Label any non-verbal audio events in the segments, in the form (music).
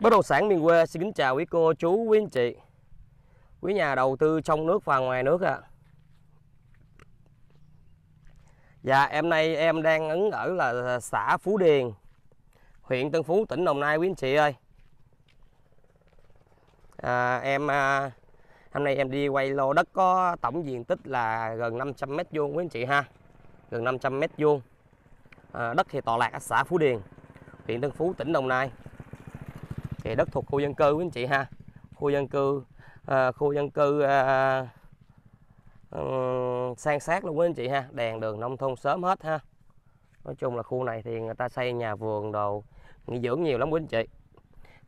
Bất động sản miền quê xin kính chào quý cô, chú, quý anh chị Quý nhà đầu tư trong nước và ngoài nước ạ à. Dạ em nay em đang ứng ở là xã Phú Điền Huyện Tân Phú, tỉnh Đồng Nai quý anh chị ơi à, Em à, hôm nay em đi quay lô đất có tổng diện tích là gần 500 mét vuông quý anh chị ha Gần 500 mét vuông à, Đất thì tọa lạc ở xã Phú Điền Huyện Tân Phú, tỉnh Đồng Nai thì đất thuộc khu dân cư quý anh chị ha khu dân cư à, khu dân cư à, um, sát luôn quý anh chị ha đèn đường nông thôn sớm hết ha nói chung là khu này thì người ta xây nhà vườn đồ nghỉ dưỡng nhiều lắm quý anh chị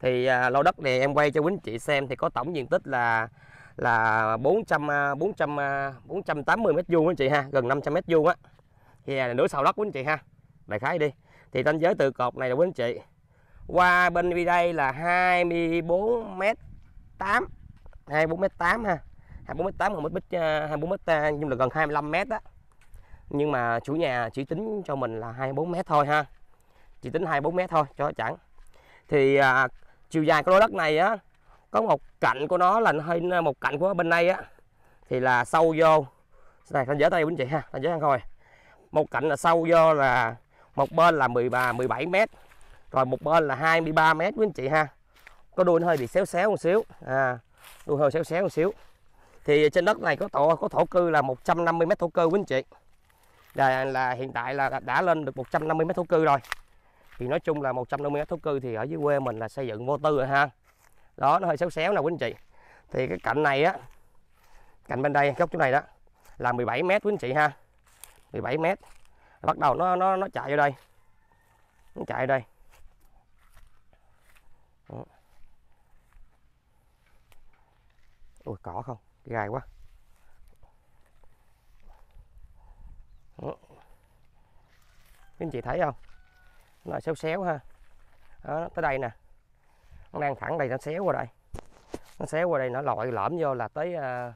thì à, lô đất này em quay cho quý anh chị xem thì có tổng diện tích là là 400 400 480 mét vuông anh chị ha, gần 500 mét vuông á. Thì là nửa sau đất quý anh chị ha. Đại khái đi. Thì ranh giới từ cột này là quý anh chị qua bên vi đây là 24 m 8 24 m 8 ha 24 m 8 còn bích 24 m nhưng là gần 25 m đó nhưng mà chủ nhà chỉ tính cho mình là 24 m thôi ha chỉ tính 24 m thôi cho chẳng thì à, chiều dài của lô đất này á có một cạnh của nó là hơi ờ, một cạnh của bên đây á thì là sâu vô này thành dở tay quý anh chị ha thành dở ăn coi một cạnh là sâu vô là một bên là 13 17 mét rồi một bên là 23 mét quý anh chị ha có đuôi nó hơi bị xéo xéo một xíu à đuôi hơi xéo xéo một xíu thì trên đất này có tổ có thổ cư là 150 mét thổ cư quý anh chị đây là hiện tại là đã lên được 150 mét thổ cư rồi thì nói chung là 150 mét thổ cư thì ở dưới quê mình là xây dựng vô tư rồi ha đó nó hơi xéo xéo nè quý anh chị thì cái cạnh này á cạnh bên đây góc chỗ này đó là 17 mét quý anh chị ha 17 mét bắt đầu nó nó nó chạy vô đây nó chạy vô đây ui cỏ không gai quá Đó. các anh chị thấy không nó xéo xéo ha Đó, tới đây nè nó đang thẳng đây nó xéo qua đây nó xéo qua đây nó lội lõm vô là tới à,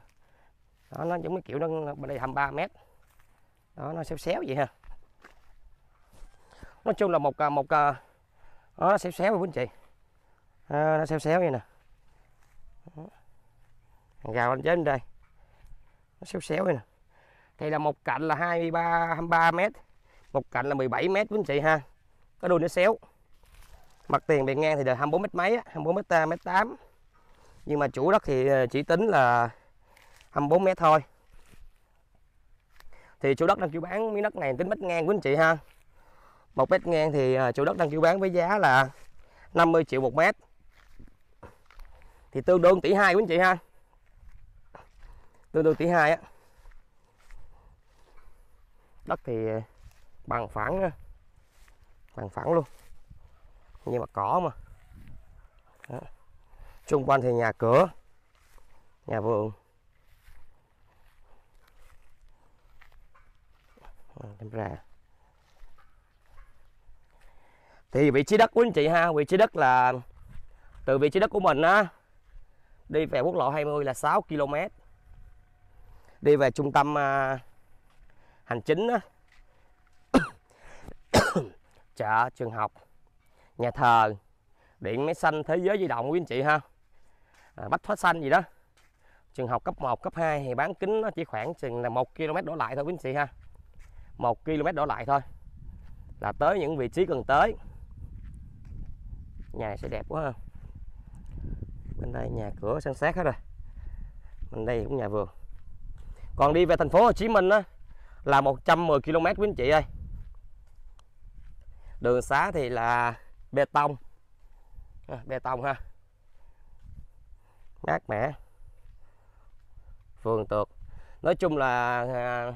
đó, nó giống cái kiểu nó bên đây 23 mét đó nó xéo xéo vậy ha nói chung là một à, một à, đó, nó xéo xéo quý anh chị à, nó xéo xéo vậy nè gào anh trên đây nó xéo xéo đây nè thì là một cạnh là 23 23 mét một cạnh là 17 mét quý anh chị ha có đuôi nó xéo mặt tiền bề ngang thì là 24 mét mấy 24 mét mét 8 nhưng mà chủ đất thì ờ, chỉ tính là 24 mét thôi thì chủ đất đang kêu bán miếng đất này tính mét ngang quý anh chị ha một mét ngang thì ờ, chủ đất đang kêu bán với giá là 50 triệu một mét thì tương đương tỷ hai quý anh chị ha từ đô tỷ hai á đất thì ờ, bằng phẳng bằng phẳng luôn nhưng mà cỏ mà Đó. xung quanh thì nhà cửa nhà vườn ra thì vị trí đất của anh chị ha vị trí đất là từ vị trí đất của mình á đi về quốc lộ 20 là 6 km đi về trung tâm à, hành chính á (coughs) chợ trường học nhà thờ điện máy xanh thế giới di động quý anh chị ha à, bách hóa xanh gì đó trường học cấp 1, cấp 2 thì bán kính nó chỉ khoảng chừng là một km đổ lại thôi quý anh chị ha một km đổ lại thôi là tới những vị trí cần tới nhà này sẽ đẹp quá ha bên đây nhà cửa san sát hết rồi bên đây cũng nhà vườn còn đi về thành phố Hồ Chí Minh á, là 110 km quý anh chị ơi đường xá thì là bê tông à, bê tông ha mát mẻ phường tược nói chung là à,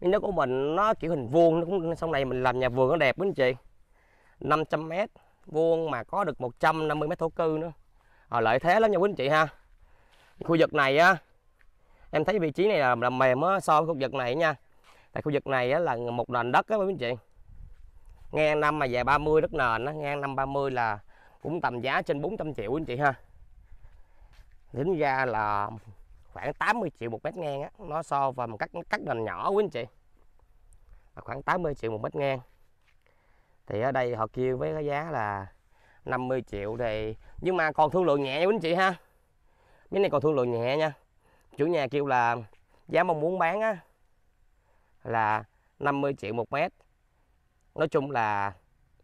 miếng đất của mình nó kiểu hình vuông nó cũng sau này mình làm nhà vườn nó đẹp quý anh chị 500 m vuông mà có được 150 m thổ cư nữa à, lợi thế lắm nha quý anh chị ha khu vực này á em thấy vị trí này là, là mềm á, so với khu vực này nha tại khu vực này á, là một nền đất á quý anh chị ngang năm mà về 30 đất nền á, ngang năm 30 là cũng tầm giá trên 400 triệu anh chị ha tính ra là khoảng 80 triệu một mét ngang á nó so và một cắt cắt nền nhỏ quý anh chị là khoảng 80 triệu một mét ngang thì ở đây họ kêu với cái giá là 50 triệu thì nhưng mà còn thương lượng nhẹ quý anh chị ha miếng này còn thương lượng nhẹ nha chủ nhà kêu là giá mong muốn bán á là 50 triệu một mét nói chung là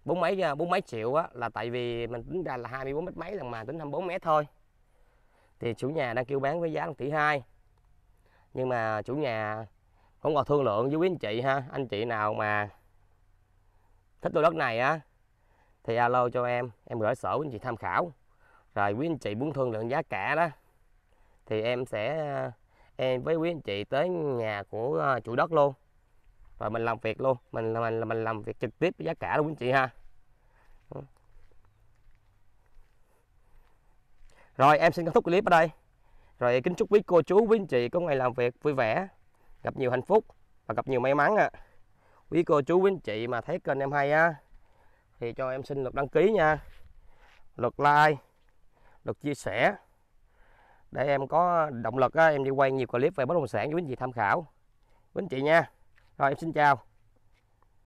bốn mấy bốn mấy triệu á là tại vì mình tính ra là 24 mét mấy lần mà tính 24 mét thôi thì chủ nhà đang kêu bán với giá 1 tỷ 2 nhưng mà chủ nhà cũng còn thương lượng với quý anh chị ha anh chị nào mà thích lô đất này á thì alo cho em em gửi sổ anh chị tham khảo rồi quý anh chị muốn thương lượng giá cả đó thì em sẽ ờ, em với quý anh chị tới nhà của ờ, chủ đất luôn và mình làm việc luôn mình là mình là mình làm việc trực tiếp với giá cả luôn quý anh chị ha rồi em xin kết thúc clip ở đây rồi kính chúc quý cô chú quý anh chị có ngày làm việc vui vẻ gặp nhiều hạnh phúc và gặp nhiều may mắn ạ à. quý cô chú quý anh chị mà thấy kênh em hay á thì cho em xin lượt đăng ký nha lượt like lượt chia sẻ để em có động lực em đi quay nhiều clip về bất động sản với anh chị tham khảo quý anh chị nha rồi em xin chào